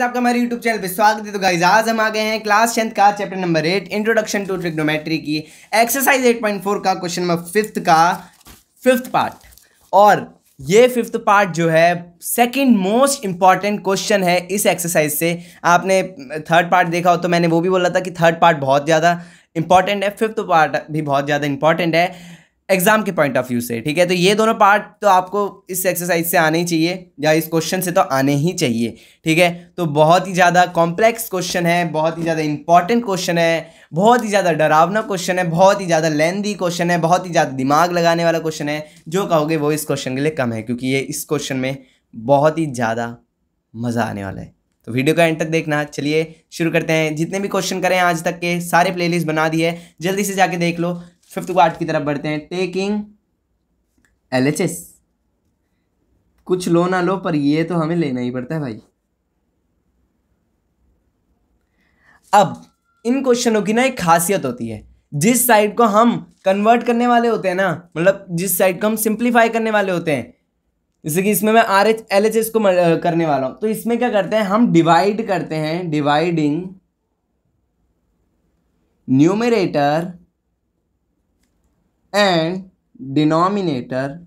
guys आपका हमारे YouTube channel पे स्वागत है तो गाइज आज हम आ गए हैं क्लास टेंथ का chapter number eight introduction to trigonometry की एक्सरसाइज 8.4 का क्वेश्चन नंबर फिफ्थ का फिफ्थ पार्ट और ये फिफ्थ पार्ट जो है सेकंड मोस्ट इंपॉर्टेंट क्वेश्चन है इस एक्सरसाइज से आपने थर्ड पार्ट देखा हो तो मैंने वो भी बोला था कि थर्ड पार्ट बहुत ज़्यादा इंपॉर्टेंट है फिफ्थ पार्ट भी बहुत ज़्यादा इंपॉर्टेंट है एग्जाम के पॉइंट ऑफ व्यू से ठीक है तो ये दोनों पार्ट तो आपको इस एक्सरसाइज से आने ही चाहिए या इस क्वेश्चन से तो आने ही चाहिए ठीक है तो बहुत ही ज़्यादा कॉम्प्लेक्स क्वेश्चन है बहुत ही ज़्यादा इंपॉर्टेंट क्वेश्चन है बहुत ही ज़्यादा डरावना क्वेश्चन है बहुत ही ज़्यादा लेंदी क्वेश्चन है बहुत ही ज़्यादा दिमाग लगाने वाला क्वेश्चन है जो कहोगे वो इस क्वेश्चन के लिए कम है क्योंकि ये इस क्वेश्चन में बहुत ही ज़्यादा मज़ा आने वाला है तो वीडियो का एंड तक देखना चलिए शुरू करते हैं जितने भी क्वेश्चन करें आज तक के सारे प्लेलिस्ट बना दिए जल्दी से जाके देख लो फिफ्थ क्वार्ट की तरफ बढ़ते हैं टेकिंग एल कुछ लो ना लो पर ये तो हमें लेना ही पड़ता है भाई अब इन क्वेश्चनों की ना एक खासियत होती है जिस साइड को हम कन्वर्ट करने वाले होते हैं ना मतलब जिस साइड को हम सिंप्लीफाई करने वाले होते हैं जैसे कि इसमें मैं R H L H S को करने वाला हूं तो इसमें क्या करते हैं हम डिवाइड करते हैं dividing numerator and denominator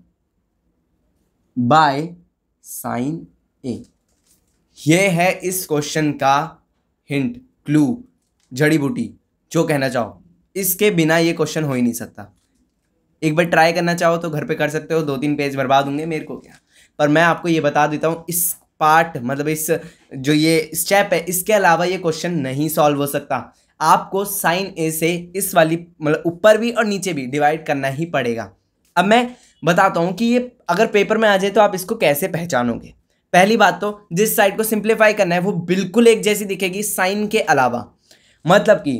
by sine A ये है इस क्वेश्चन का हिंट क्लू जड़ी बूटी जो कहना चाहो इसके बिना ये क्वेश्चन हो ही नहीं सकता एक बार ट्राई करना चाहो तो घर पे कर सकते हो दो तीन पेज बर्बाद होंगे मेरे को क्या पर मैं आपको ये बता देता हूँ इस पार्ट मतलब इस जो ये स्टेप है इसके अलावा ये क्वेश्चन नहीं सॉल्व हो सकता आपको साइन ए से इस वाली मतलब ऊपर भी और नीचे भी डिवाइड करना ही पड़ेगा अब मैं बताता हूँ कि ये अगर पेपर में आ जाए तो आप इसको कैसे पहचानोगे पहली बात तो जिस साइड को सिंप्लीफाई करना है वो बिल्कुल एक जैसी दिखेगी साइन के अलावा मतलब कि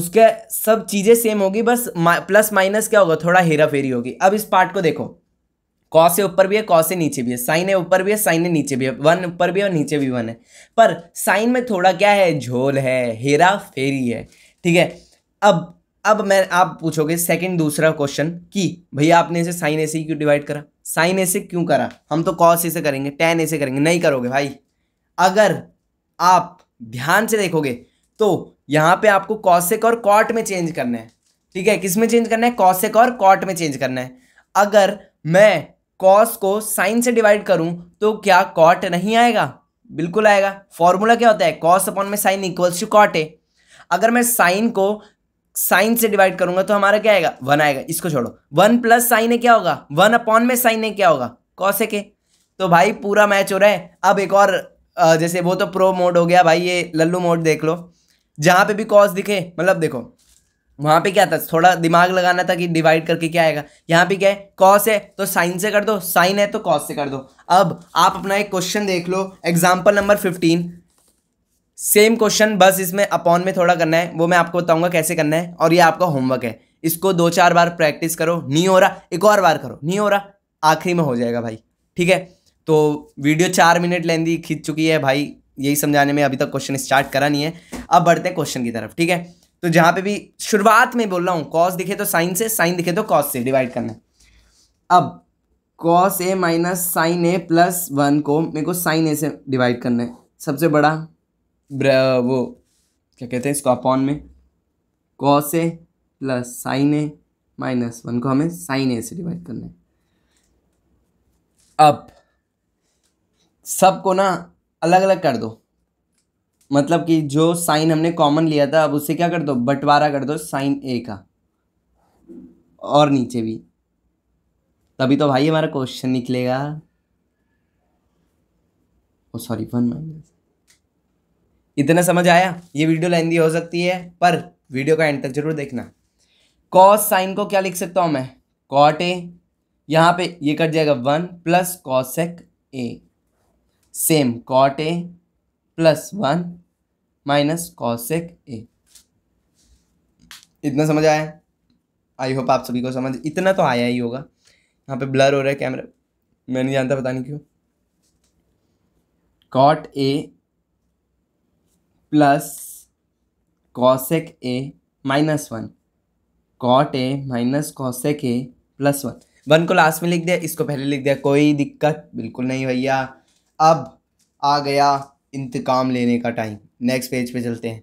उसके सब चीज़ें सेम होगी बस मा, प्लस माइनस क्या होगा थोड़ा हेरा फेरी होगी अब इस पार्ट को देखो कॉ से ऊपर भी है कॉ से नीचे भी है साइन है ऊपर भी है साइन है नीचे भी है वन ऊपर भी है और नीचे भी वन है पर साइन में थोड़ा क्या है झोल है हेरा फेरी है ठीक है अब अब मैं आप पूछोगे सेकंड दूसरा क्वेश्चन कि भैया आपने इसे साइन ऐसे ही क्यों डिवाइड करा साइन ऐसे क्यों करा हम तो कॉस से करेंगे टेन ऐसे करेंगे नहीं करोगे भाई अगर आप ध्यान से देखोगे तो यहाँ पे आपको कॉसेक और कॉट में चेंज करना है ठीक है किस में चेंज करना है कौशिक और कॉट में चेंज करना है अगर मैं कॉस को साइन से डिवाइड करूं तो क्या कॉट नहीं आएगा बिल्कुल आएगा फॉर्मूला क्या होता है कॉस अपॉन में साइन इक्वल्स टू कॉट है अगर मैं साइन को साइन से डिवाइड करूंगा तो हमारा क्या आएगा वन आएगा इसको छोड़ो वन प्लस साइन है क्या होगा वन अपॉन में साइन है क्या होगा कॉस है के तो भाई पूरा मैच हो रहा है अब एक और जैसे वो तो प्रो मोड हो गया भाई ये लल्लू मोड देख लो जहाँ पे भी कॉस दिखे मतलब देखो वहाँ पे क्या था थोड़ा दिमाग लगाना था कि डिवाइड करके क्या आएगा यहाँ पे क्या है कॉस है तो साइन से कर दो साइन है तो कॉस से कर दो अब आप अपना एक क्वेश्चन देख लो example number fifteen same question बस इसमें अपॉन में थोड़ा करना है वो मैं आपको बताऊंगा कैसे करना है और ये आपका होमवर्क है इसको दो चार बार प्रैक्टिस करो नहीं हो रहा एक और बार करो नहीं हो रहा आखिरी में हो जाएगा भाई ठीक है तो वीडियो चार मिनट लेंदी खींच चुकी है भाई यही समझाने में अभी तक क्वेश्चन स्टार्ट करा नहीं है अब बढ़ते हैं क्वेश्चन की तरफ ठीक है तो जहां पे भी शुरुआत में बोल रहा हूँ कॉस दिखे तो साइन से साइन दिखे तो कॉस से डिवाइड करना है अब cos A minus sine A plus one को मेरे को साइन ए से डिवाइड करना है सबसे बड़ा वो क्या कहते हैं इसको अपॉन में cos A plus sine A minus one को हमें साइन ए से डिवाइड करना है अब सबको ना अलग अलग कर दो मतलब कि जो साइन हमने कॉमन लिया था अब उससे क्या कर दो बंटवारा कर दो साइन ए का और नीचे भी तभी तो भाई हमारा क्वेश्चन निकलेगा ओ सॉरी वन माइनस इतना समझ आया ये वीडियो लेंदी हो सकती है पर वीडियो का एंड तक जरूर देखना कॉस साइन को क्या लिख सकता हूँ मैं कॉट ए यहाँ पे ये कट जाएगा one plus cosec A same cot A plus one minus cosec A इतना समझ आया आई होप आप सभी को समझ इतना तो आया ही होगा यहाँ पे ब्लर हो रहा है कैमरा मैं नहीं जानता पता नहीं क्यों cot A plus cosec A minus one cot A minus cosec A plus one one को लास्ट में लिख दिया इसको पहले लिख दिया कोई दिक्कत बिल्कुल नहीं भैया अब आ गया इंतकाम लेने का टाइम नेक्स्ट पेज पे चलते हैं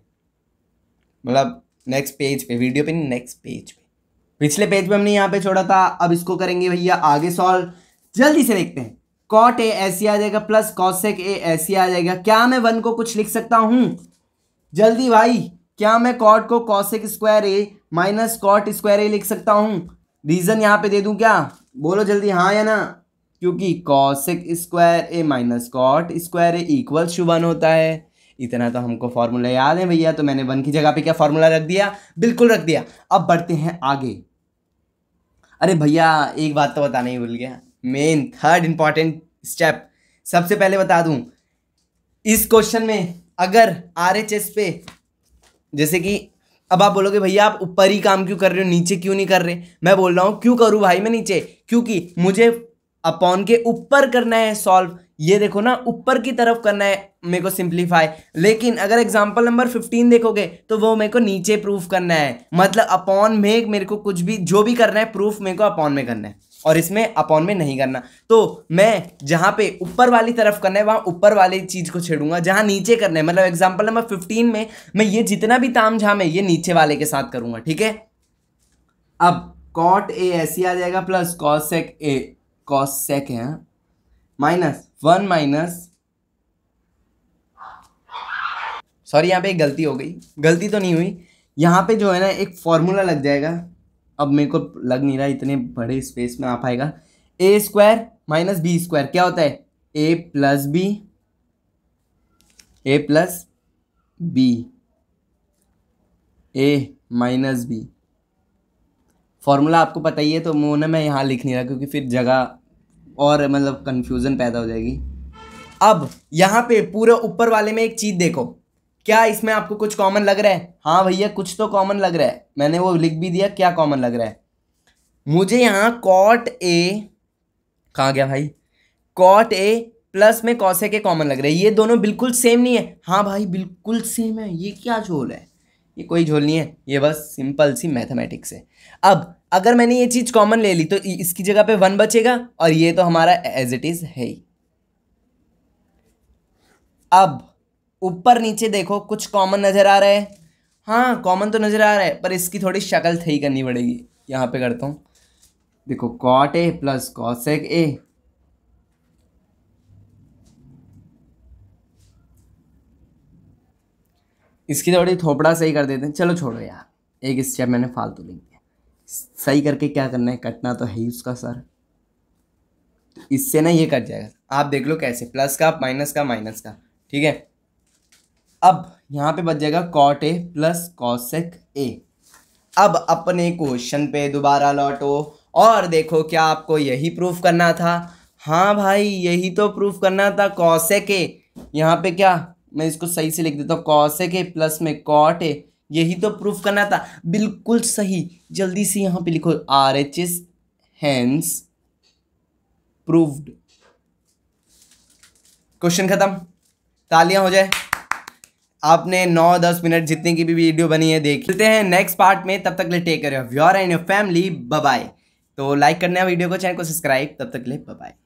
मतलब नेक्स्ट पेज पे वीडियो पे नहीं नेक्स्ट पेज पे पिछले पेज पे हमने यहाँ पे छोड़ा था अब इसको करेंगे भैया आगे सॉल्व जल्दी से देखते हैं कॉट ए ऐसी आ जाएगा प्लस कॉसेक ए ऐसी आ जाएगा क्या मैं वन को कुछ लिख सकता हूँ जल्दी भाई क्या मैं कॉट को cosec square A minus cot square A लिख सकता हूँ रीज़न यहाँ पे दे दूँ क्या बोलो जल्दी हाँ या ना क्योंकि cosec square A minus cot square A equal to one होता है इतना तो हमको फॉर्मूला याद है भैया तो मैंने वन की जगह पे क्या फॉर्मूला रख दिया बिल्कुल रख दिया अब बढ़ते हैं आगे अरे भैया एक बात तो बताना ही भूल गया मेन थर्ड इंपॉर्टेंट स्टेप सबसे पहले बता दूं इस क्वेश्चन में अगर आर एच एस पे जैसे कि अब आप बोलोगे भैया आप ऊपर ही काम क्यों कर रहे हो नीचे क्यों नहीं कर रहे मैं बोल रहा हूँ क्यों करूँ भाई मैं नीचे क्योंकि मुझे अपॉन के ऊपर करना है सॉल्व ये देखो ना ऊपर की तरफ करना है मेरे को सिंप्लीफाई लेकिन अगर एग्जाम्पल नंबर फिफ्टीन देखोगे तो वो मेरे को नीचे प्रूफ करना है मतलब अपॉन में मेरे को कुछ भी जो भी करना है प्रूफ मेरे को अपॉन में करना है और इसमें अपॉन में नहीं करना तो मैं जहाँ पे ऊपर वाली तरफ करना है वहाँ ऊपर वाली चीज़ को छेड़ूंगा जहाँ नीचे करना है मतलब एग्जाम्पल नंबर फिफ्टीन में मैं ये जितना भी ताम झाम है ये नीचे वाले के साथ करूँगा ठीक है अब कॉट ए ऐसी आ जाएगा plus cosec A cosec है माइनस वन माइनस सॉरी यहाँ पे एक गलती हो गई गलती तो नहीं हुई यहाँ पे जो है ना एक फॉर्मूला लग जाएगा अब मेरे को लग नहीं रहा इतने बड़े स्पेस में आ पाएगा A square minus B square क्या होता है A plus B A plus B A minus B formula आपको पता ही है तो ना मैं यहाँ लिख नहीं रहा क्योंकि फिर जगह और मतलब कन्फ्यूज़न पैदा हो जाएगी अब यहाँ पे पूरे ऊपर वाले में एक चीज़ देखो क्या इसमें आपको कुछ कॉमन लग रहा है हाँ भैया कुछ तो कॉमन लग रहा है मैंने वो लिख भी दिया क्या कॉमन लग रहा है मुझे यहाँ कॉट ए कहाँ गया भाई कॉट ए प्लस में कौसे के कॉमन लग रहे हैं ये दोनों बिल्कुल सेम नहीं है हाँ भाई बिल्कुल सेम है ये क्या झोल है ये कोई झोल नहीं है ये बस सिंपल सी मैथमेटिक्स है अब अगर मैंने ये चीज़ कॉमन ले ली तो इसकी जगह पे वन बचेगा और ये तो हमारा एज इट इज़ है ही अब ऊपर नीचे देखो कुछ कॉमन नज़र आ रहा है हाँ कॉमन तो नज़र आ रहा है पर इसकी थोड़ी शक्ल थी करनी पड़ेगी यहाँ पे करता हूँ देखो cot A plus cosec A इसकी थोड़ी तो थोपड़ा सही कर देते हैं चलो छोड़ो यार एक स्टेप मैंने फालतू लिख दिया सही करके क्या करना है कटना तो है ही उसका सर इससे ना ये कट जाएगा आप देख लो कैसे प्लस का माइनस का माइनस का ठीक है अब यहाँ पे बच जाएगा cot A plus cosec A अब अपने क्वेश्चन पे दोबारा लौटो और देखो क्या आपको यही प्रूफ करना था हाँ भाई यही तो प्रूफ करना था कौसे ए यहाँ पे क्या मैं इसको सही से लिख देता हूँ कौशेक है प्लस में कॉट है यही तो प्रूफ करना था बिल्कुल सही जल्दी से यहाँ पे लिखो R H S hence proved question ख़त्म तालियां हो जाए आपने नौ दस मिनट जितने की भी वीडियो बनी है देख लेते हैं नेक्स्ट पार्ट में तब तक ले take care your and your family bye तो लाइक करना वीडियो को चैनल को सब्सक्राइब तब तक ले बाय